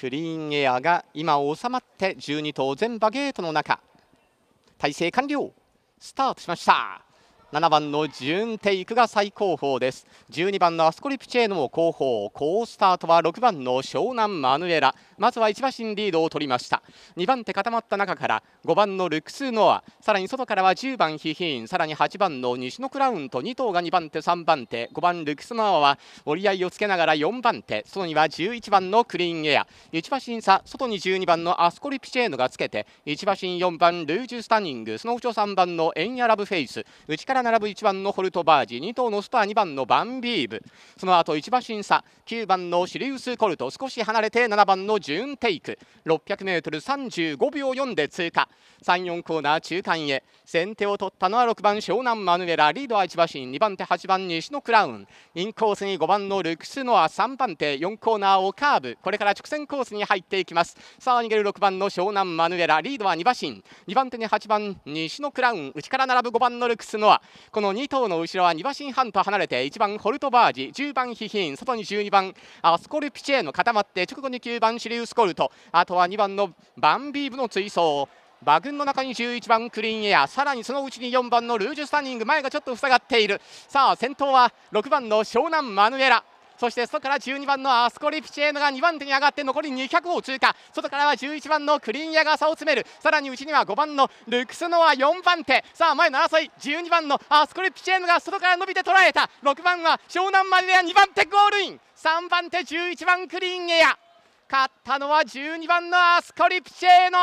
クリーンエアが今収まって12頭全馬ゲートの中体勢完了スタートしました7番のジューンテイクが最後方です12番のアスコリプチェーノも後方好スタートは6番の湘南マヌエラまずは1馬身リードを取りました2番手固まった中から5番のルクス・ノアさらに外からは10番ヒヒーンさらに8番の西野クラウンと2頭が2番手3番手5番ルクス・ノアは折り合いをつけながら4番手外には11番のクリーンエア1馬身差外に12番のアスコリ・ピチェーノがつけて1馬身4番ルージュ・スタニングそのチョ3番のエンヤ・ラブ・フェイス内から並ぶ1番のホルト・バージ2頭のストー2番のバンビーブその後1馬身差9番のシリウス・コルト少し離れて7番の1準テイク 600m35 秒4で通過34コーナー中間へ先手を取ったのは6番湘南マヌエラリードは愛知新2番手8番西のクラウンインコースに5番のルクスノア3番手4コーナーをカーブこれから直線コースに入っていきますさあ逃げる6番の湘南マヌエラリードは2馬身2番手に8番西のクラウン内から並ぶ5番のルクスノアこの2頭の後ろは2馬身半と離れて1番ホルトバージ10番ヒヒン外に12番アスコルピチェーノ固まって直後に9番シリースコルトあとは2番のバンビーブの追走馬群の中に11番クリーンエアさらにそのうちに4番のルージュ・スタンニング前がちょっと塞がっているさあ先頭は6番の湘南マヌエラそして外から12番のアスコリピチェーノが2番手に上がって残り200を通過外からは11番のクリーンエアが差を詰めるさらに内には5番のルクスノア4番手さあ前の争い12番のアスコリピチェーノが外から伸びて捉えた6番は湘南マヌエア2番手ゴールイン3番手11番クリーンエア勝ったのは12番のアスコリプチェーノ